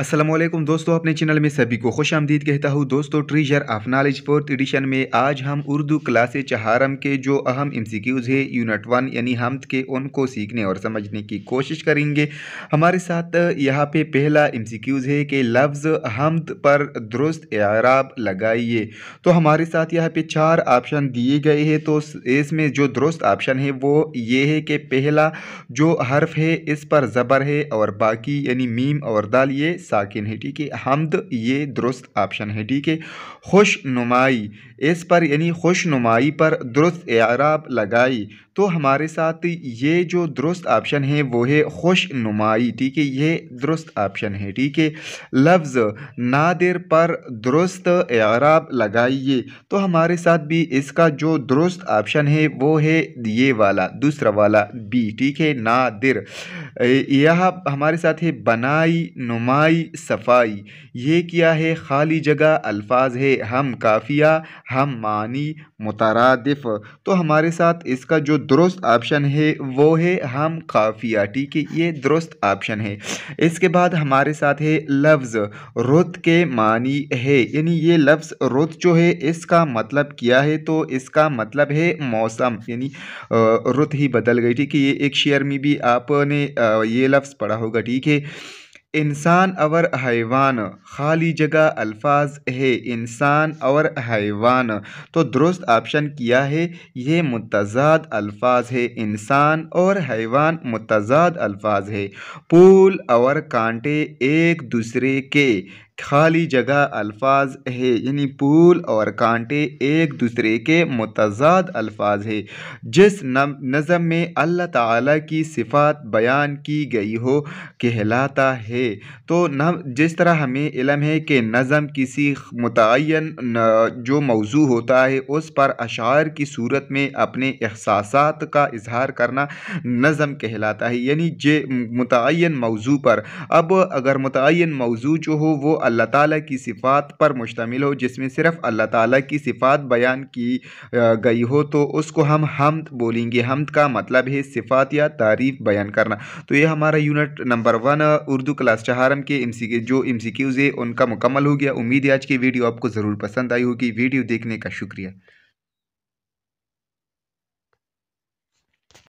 असलम दोस्तों अपने चैनल में सभी को खुश आमदीद कहता हूँ दोस्तों treasure of knowledge fourth edition में आज हम उर्दू क्लास चहारम के जो अहम एम सी क्यूज़ है यूनिट वन यानी हमद के उनको सीखने और समझने की कोशिश करेंगे हमारे साथ यहाँ पे पहला एम सी क्यूज़ है कि लफ्ज़ हमद पर दुरुस्त एराब लगाइए तो हमारे साथ यहाँ पे चार ऑप्शन दिए गए हैं तो इसमें जो दुरुस्त ऑप्शन है वो ये है कि पहला जो हर्फ है इस पर ज़बर है और बाकी यानी मीम और दाल ये साकिन है ठीक है हमद ये दुरुस्त ऑप्शन है ठीक है खुश नुमाई इस पर यानी खुश नुमाई पर दुरुस्त एराब लगाई तो हमारे साथ ये जो दुरुस्त ऑप्शन है वो है खुश नुमाई ठीक है ये दुरुस्त ऑप्शन है ठीक है लफ्ज़ नादिर पर दुरुस्त एराब लगाइए तो हमारे साथ भी इसका जो दुरुस्त ऑप्शन है वो है ये वाला दूसरा वाला बी ठीक है नादिर यह हमारे साथ है बनाई नुमाई सफाई ये क्या है खाली जगह अल्फाज है हम काफिया हम मानी मुतरदफ़ तो हमारे साथ इसका जो दुरुस्त ऑप्शन है वो है हम काफिया ठीक है ये दुरुस्त ऑप्शन है इसके बाद हमारे साथ है लफ्ज़ रुत के मानी है यानी ये लफ्ज़ रुत जो है इसका मतलब किया है तो इसका मतलब है मौसम यानी रुत ही बदल गई ठीक है ये एक शेयर में भी आपने ये लफ्ज़ पढ़ा होगा ठीक है इंसान और हैवान खाली जगह अल्फाज है इंसान और हैवान तो दुरुस्त ऑप्शन किया है ये मुतजाद अल्फाज है इंसान और हैवान मुतजाद अल्फाज है पुल और कांटे एक दूसरे के खाली जगह अल्फाज है यानी पुल और कांटे एक दूसरे के मतजाद अल्फाज है जिस नज़म में अल्लाह ताला की सिफात बयान की गई हो कहलाता है तो न जिस तरह हमें इलम है कि नज़म किसी मुतन जो मौजू होता है उस पर अशार की सूरत में अपने एहसास का इजहार करना नज़म कहलाता है यानी जे मुतन मौजू पर अब अगर मुतन मौजू जो हो वो अल्लाह ताला की सिफ़ात पर मुश्तमिल हो जिसमें सिर्फ़ अल्लाह ताला की सिफ़ात बयान की गई हो तो उसको हम हमद बोलेंगे हमद का मतलब है सिफ़ात या तारीफ़ बयान करना तो ये हमारा unit number one Urdu class चहारम के एम सी जो एम सी है उनका मुकम्मल हो गया उम्मीद है आज की वीडियो आपको ज़रूर पसंद आई होगी वीडियो देखने का शुक्रिया